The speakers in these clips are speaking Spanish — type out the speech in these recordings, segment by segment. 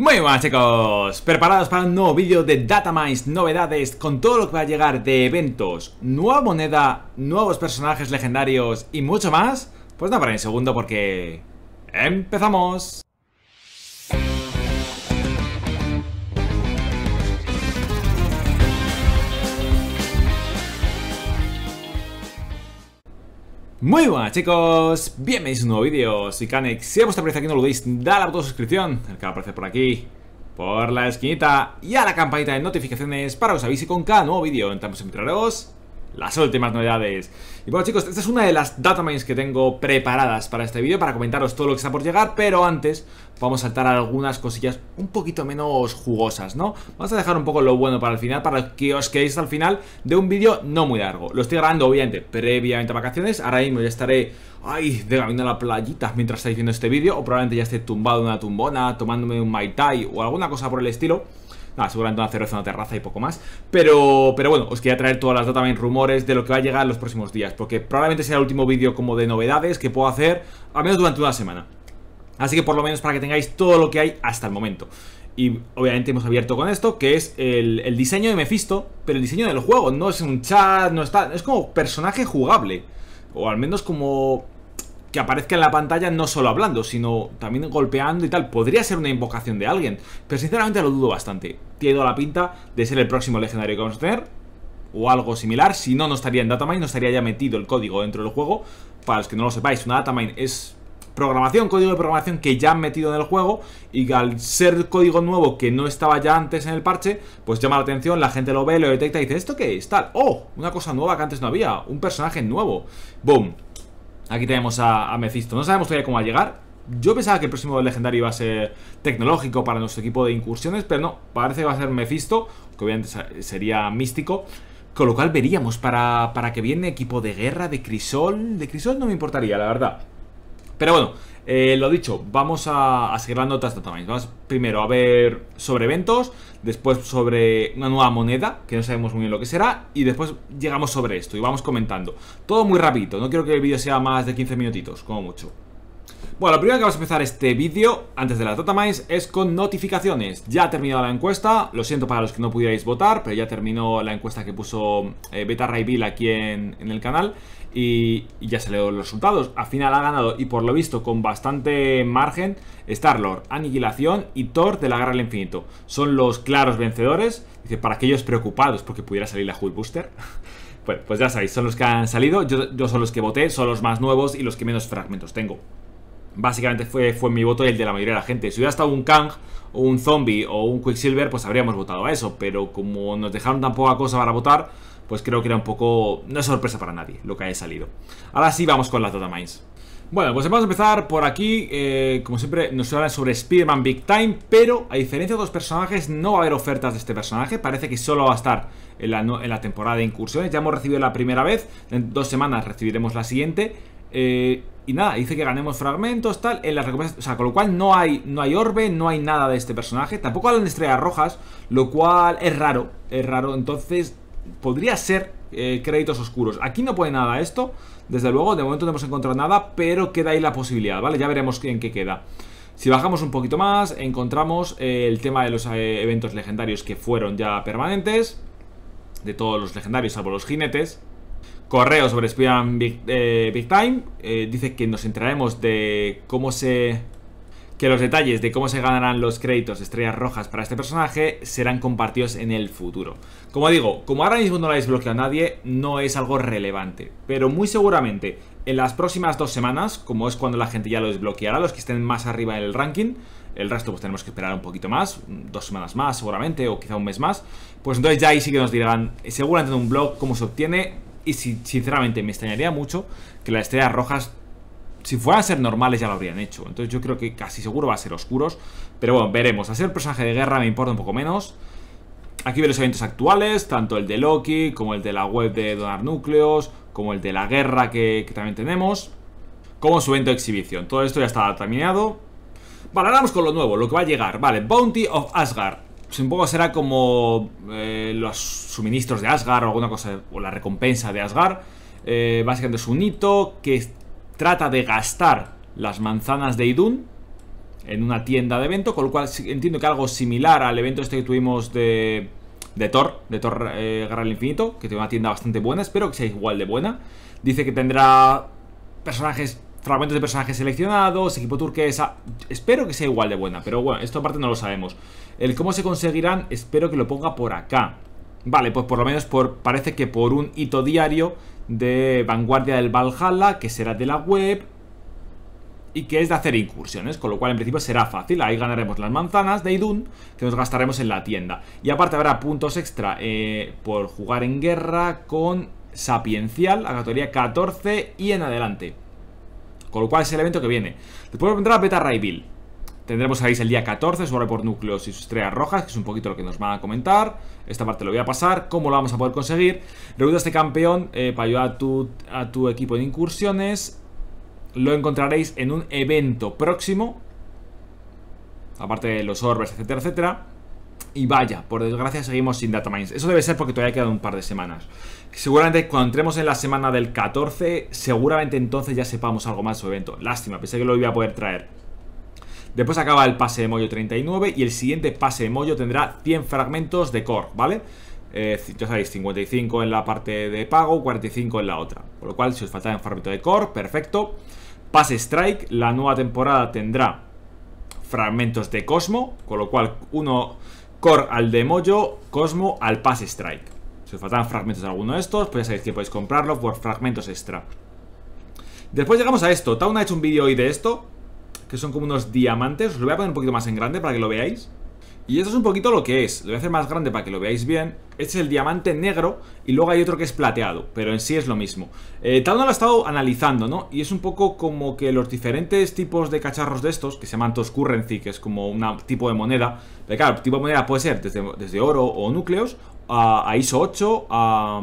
Muy buenas chicos, preparados para un nuevo vídeo de Datamines, novedades con todo lo que va a llegar de eventos, nueva moneda, nuevos personajes legendarios y mucho más, pues no para un segundo porque... ¡Empezamos! Muy buenas chicos, bienvenidos a un nuevo vídeo, soy Canex, si os aparece aquí no lo veis, dale a botón suscripción, el que va a aparecer por aquí, por la esquinita y a la campanita de notificaciones para que os avise con cada nuevo vídeo, entramos en los las últimas novedades. Y bueno chicos, esta es una de las datamines que tengo preparadas para este vídeo, para comentaros todo lo que está por llegar, pero antes vamos a saltar algunas cosillas un poquito menos jugosas, ¿no? Vamos a dejar un poco lo bueno para el final, para que os quedéis al final de un vídeo no muy largo. Lo estoy grabando obviamente previamente a vacaciones, ahora mismo ya estaré, ay, de camino a la playita mientras estoy haciendo este vídeo, o probablemente ya esté tumbado en una tumbona, tomándome un Mai Tai o alguna cosa por el estilo. Ah, seguramente van a hacer una terraza y poco más. Pero, pero bueno, os quería traer todas las datas también rumores de lo que va a llegar en los próximos días, porque probablemente sea el último vídeo como de novedades que puedo hacer, al menos durante una semana. Así que por lo menos para que tengáis todo lo que hay hasta el momento. Y obviamente hemos abierto con esto, que es el, el diseño de Mephisto, pero el diseño del juego, no es un chat, no está, es como personaje jugable. O al menos como que aparezca en la pantalla no solo hablando, sino también golpeando y tal. Podría ser una invocación de alguien, pero sinceramente lo dudo bastante. Tiene la pinta de ser el próximo legendario que vamos a tener, o algo similar. Si no, no estaría en Datamine, no estaría ya metido el código dentro del juego. Para los que no lo sepáis, una Datamine es programación, código de programación que ya han metido en el juego y que al ser código nuevo que no estaba ya antes en el parche, pues llama la atención, la gente lo ve, lo detecta y dice, ¿esto qué es? Tal, oh, una cosa nueva que antes no había, un personaje nuevo. Boom, Aquí tenemos a, Mefisto, No sabemos todavía cómo va a llegar. Yo pensaba que el próximo legendario iba a ser tecnológico para nuestro equipo de incursiones, pero no, parece que va a ser Mephisto, que obviamente sería místico. Con lo cual veríamos para, para que viene equipo de guerra, de crisol. De crisol no me importaría, la verdad. Pero bueno, eh, lo dicho, vamos a, seguir dando otras Vamos primero a ver sobre eventos, después sobre una nueva moneda, que no sabemos muy bien lo que será, y después llegamos sobre esto y vamos comentando. Todo muy rapidito, no quiero que el vídeo sea más de 15 minutitos, como mucho. Bueno, lo primero que vamos a empezar este vídeo, antes de las datamines, es con notificaciones. Ya ha terminado la encuesta, lo siento para los que no pudierais votar, pero ya terminó la encuesta que puso eh, Beta Ray Bill aquí en, el canal y, ya se los resultados. Al final ha ganado y por lo visto con bastante margen Starlord, Aniquilación y Thor de la Guerra del Infinito. Son los claros vencedores, dice, para aquellos preocupados porque pudiera salir la Hulk Booster. bueno, pues ya sabéis, son los que han salido, yo, yo son los que voté, son los más nuevos y los que menos fragmentos tengo básicamente fue, fue mi voto y el de la mayoría de la gente. Si hubiera estado un Kang o un Zombie o un Quicksilver, pues habríamos votado a eso. Pero como nos dejaron tan poca cosa para votar, pues creo que era un poco... No es sorpresa para nadie lo que haya salido. Ahora sí vamos con las Mines. Bueno, pues vamos a empezar por aquí. Eh, como siempre, nos hablan sobre spider Big Time, pero a diferencia de otros personajes, no va a haber ofertas de este personaje. Parece que solo va a estar en la, en la temporada de incursiones. Ya hemos recibido la primera vez. En dos semanas recibiremos la siguiente. Eh, y nada, dice que ganemos fragmentos, tal, en las recompensas. O sea, con lo cual no hay, no hay orbe, no hay nada de este personaje. Tampoco hablan de estrellas rojas, lo cual es raro. Es raro. Entonces, podría ser eh, créditos oscuros. Aquí no pone nada esto. Desde luego, de momento no hemos encontrado nada, pero queda ahí la posibilidad, ¿vale? Ya veremos en qué queda. Si bajamos un poquito más, encontramos eh, el tema de los eventos legendarios que fueron ya permanentes. De todos los legendarios, salvo los jinetes. Correo sobre spider eh, Big, Time. Eh, dice que nos enteraremos de cómo se... Que los detalles de cómo se ganarán los créditos de estrellas rojas para este personaje serán compartidos en el futuro. Como digo, como ahora mismo no la desbloqueado nadie, no es algo relevante. Pero muy seguramente en las próximas dos semanas, como es cuando la gente ya lo desbloqueará, los que estén más arriba en el ranking, el resto pues tenemos que esperar un poquito más, dos semanas más seguramente, o quizá un mes más, pues entonces ya ahí sí que nos dirán, seguramente en un blog, cómo se obtiene, y sinceramente me extrañaría mucho que las estrellas rojas, si fueran a ser normales ya lo habrían hecho. Entonces yo creo que casi seguro va a ser oscuros, pero bueno, veremos. Hacer el personaje de guerra me importa un poco menos. Aquí veo los eventos actuales, tanto el de Loki como el de la web de donar núcleos, como el de la guerra que, que también tenemos, como su evento de exhibición. Todo esto ya está terminado. Vale, ahora vamos con lo nuevo, lo que va a llegar. Vale, Bounty of Asgard pues un poco será como eh, los suministros de Asgard o alguna cosa, o la recompensa de Asgard. Eh, básicamente es un hito que trata de gastar las manzanas de Idun en una tienda de evento, con lo cual entiendo que algo similar al evento este que tuvimos de, de Thor, de Thor eh, Guerra del Infinito, que tiene una tienda bastante buena, espero que sea igual de buena. Dice que tendrá personajes fragmentos de personajes seleccionados, equipo turquesa. Espero que sea igual de buena, pero bueno, esto aparte no lo sabemos. El cómo se conseguirán, espero que lo ponga por acá. Vale, pues por lo menos por, parece que por un hito diario de Vanguardia del Valhalla, que será de la web y que es de hacer incursiones, con lo cual en principio será fácil. Ahí ganaremos las manzanas de Idun que nos gastaremos en la tienda. Y aparte habrá puntos extra eh, por jugar en guerra con Sapiencial, la categoría 14 y en adelante. Con lo cual es el evento que viene. Después vendrá Beta Ray Bill. Tendremos ahí el día 14, su por núcleos y sus estrellas rojas, que es un poquito lo que nos van a comentar. Esta parte lo voy a pasar, cómo lo vamos a poder conseguir. Reúne este campeón eh, para ayudar a tu, a tu equipo de incursiones. Lo encontraréis en un evento próximo. Aparte de los orbes, etcétera, etcétera. Y vaya, por desgracia seguimos sin datamines. Eso debe ser porque todavía quedan un par de semanas. Seguramente cuando entremos en la semana del 14, seguramente entonces ya sepamos algo más sobre el evento. Lástima, pensé que lo iba a poder traer. Después acaba el pase de mollo 39 y el siguiente pase de mollo tendrá 100 fragmentos de core, ¿vale? Eh, ya sabéis, 55 en la parte de pago, 45 en la otra. Por lo cual, si os faltaba un fragmento de core, perfecto. Pase Strike, la nueva temporada tendrá fragmentos de Cosmo, con lo cual uno Core al de Mojo, Cosmo al Pass Strike. Si os faltan fragmentos de alguno de estos, pues ya sabéis que podéis comprarlo por fragmentos extra. Después llegamos a esto. Taun ha hecho un vídeo hoy de esto, que son como unos diamantes. Os lo voy a poner un poquito más en grande para que lo veáis. Y esto es un poquito lo que es. Lo voy a hacer más grande para que lo veáis bien. Este es el diamante negro y luego hay otro que es plateado, pero en sí es lo mismo. Eh, Tauna lo ha estado analizando, ¿no? Y es un poco como que los diferentes tipos de cacharros de estos, que se llaman toscurrency que es como un tipo de moneda. Pero claro, tipo de moneda puede ser desde, oro o núcleos, a, ISO 8, a,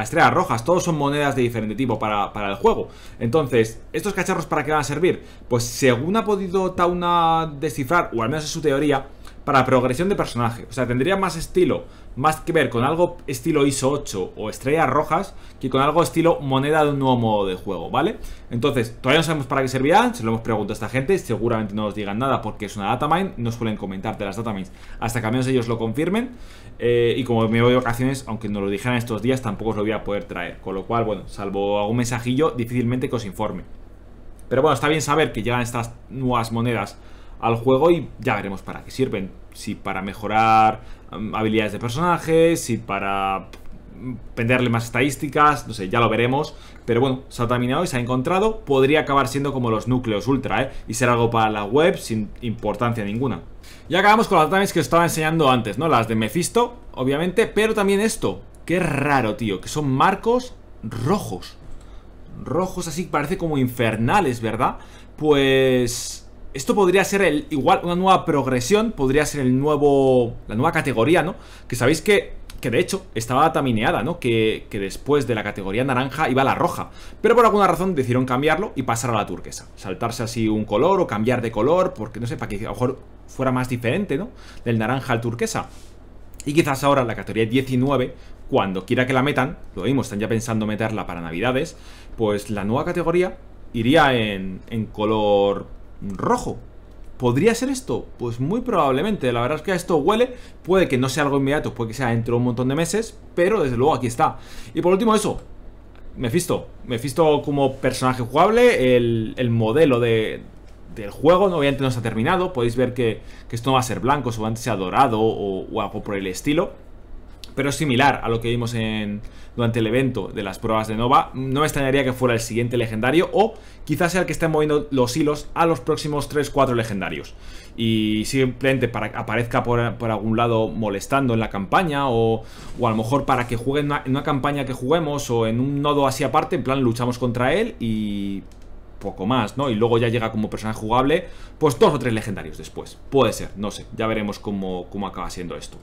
estrellas rojas. Todos son monedas de diferente tipo para, para, el juego. Entonces, ¿estos cacharros para qué van a servir? Pues según ha podido Tauna descifrar, o al menos es su teoría, para progresión de personaje. O sea, tendría más estilo, más que ver con algo estilo ISO 8 o estrellas rojas que con algo estilo moneda de un nuevo modo de juego, ¿vale? Entonces, todavía no sabemos para qué servirán, se lo hemos preguntado a esta gente, seguramente no nos digan nada porque es una datamine, no suelen comentarte las datamines hasta que al menos ellos lo confirmen. Eh, y como me voy de ocasiones, aunque no lo dijeran estos días, tampoco os lo voy a poder traer. Con lo cual, bueno, salvo algún mensajillo, difícilmente que os informe. Pero bueno, está bien saber que llegan estas nuevas monedas al juego y ya veremos para qué sirven si para mejorar um, habilidades de personajes, si para venderle más estadísticas, no sé, ya lo veremos. Pero bueno, se ha terminado y se ha encontrado. Podría acabar siendo como los núcleos ultra, ¿eh? Y ser algo para la web sin importancia ninguna. Y acabamos con las también que os estaba enseñando antes, ¿no? Las de Mephisto, obviamente, pero también esto. Qué raro, tío, que son marcos rojos. Rojos así, parece como infernales, ¿verdad? Pues esto podría ser el, igual una nueva progresión, podría ser el nuevo, la nueva categoría, ¿no? Que sabéis que, que de hecho estaba tamineada, ¿no? Que, después de la categoría naranja iba la roja, pero por alguna razón decidieron cambiarlo y pasar a la turquesa, saltarse así un color o cambiar de color, porque no sé, para que a lo mejor fuera más diferente, ¿no? Del naranja al turquesa. Y quizás ahora la categoría 19, cuando quiera que la metan, lo mismo, están ya pensando meterla para navidades, pues la nueva categoría iría en, en color rojo. ¿Podría ser esto? Pues muy probablemente. La verdad es que esto huele. Puede que no sea algo inmediato, puede que sea dentro de un montón de meses, pero desde luego aquí está. Y por último eso, me Mephisto. visto como personaje jugable, el, el modelo de, del juego, obviamente no está terminado. Podéis ver que, esto no va a ser blanco, solamente sea dorado o, o algo por el estilo pero similar a lo que vimos en, durante el evento de las pruebas de Nova. No me extrañaría que fuera el siguiente legendario o quizás sea el que esté moviendo los hilos a los próximos 3-4 legendarios. Y simplemente para que aparezca por, algún lado molestando en la campaña o, a lo mejor para que juegue en una, campaña que juguemos o en un nodo así aparte, en plan luchamos contra él y poco más, ¿no? Y luego ya llega como personaje jugable, pues dos o tres legendarios después. Puede ser, no sé. Ya veremos cómo, cómo acaba siendo esto.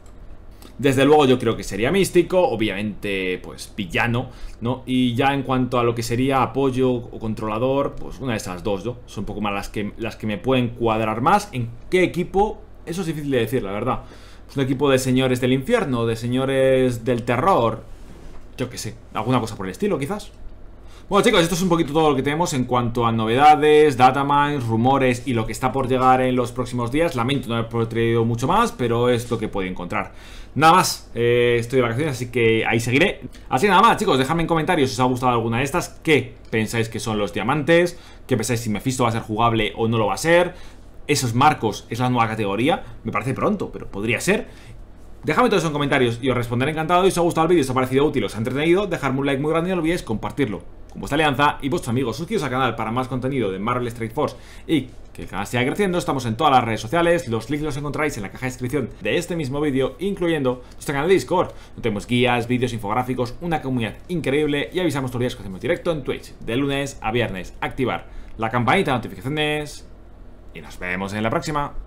Desde luego yo creo que sería místico, obviamente pues villano, ¿no? Y ya en cuanto a lo que sería apoyo o controlador, pues una de esas dos, ¿no? Son un poco más las que, las que me pueden cuadrar más. ¿En qué equipo? Eso es difícil de decir, la verdad. Es un equipo de señores del infierno, de señores del terror, yo qué sé, alguna cosa por el estilo quizás. Bueno chicos, esto es un poquito todo lo que tenemos en cuanto a novedades, datamines, rumores y lo que está por llegar en los próximos días. Lamento no haber traído mucho más, pero es lo que podía encontrar. Nada más, eh, estoy de vacaciones, así que ahí seguiré. Así que nada más chicos, dejadme en comentarios si os ha gustado alguna de estas, qué pensáis que son los diamantes, qué pensáis si Mephisto va a ser jugable o no lo va a ser. Esos marcos es la nueva categoría, me parece pronto, pero podría ser. Dejadme todo eso en comentarios y os responderé encantado. Y si os ha gustado el vídeo, os ha parecido útil, os ha entretenido, dejadme un like muy grande y no olvidéis compartirlo vuestra alianza y vuestros amigos. Suscribiros al canal para más contenido de Marvel Strike Force y que el canal siga creciendo. Estamos en todas las redes sociales, los links los encontráis en la caja de descripción de este mismo vídeo, incluyendo nuestro canal de Discord. Donde tenemos guías, vídeos, infográficos, una comunidad increíble y avisamos todos los días que hacemos directo en Twitch, de lunes a viernes. Activar la campanita de notificaciones y nos vemos en la próxima.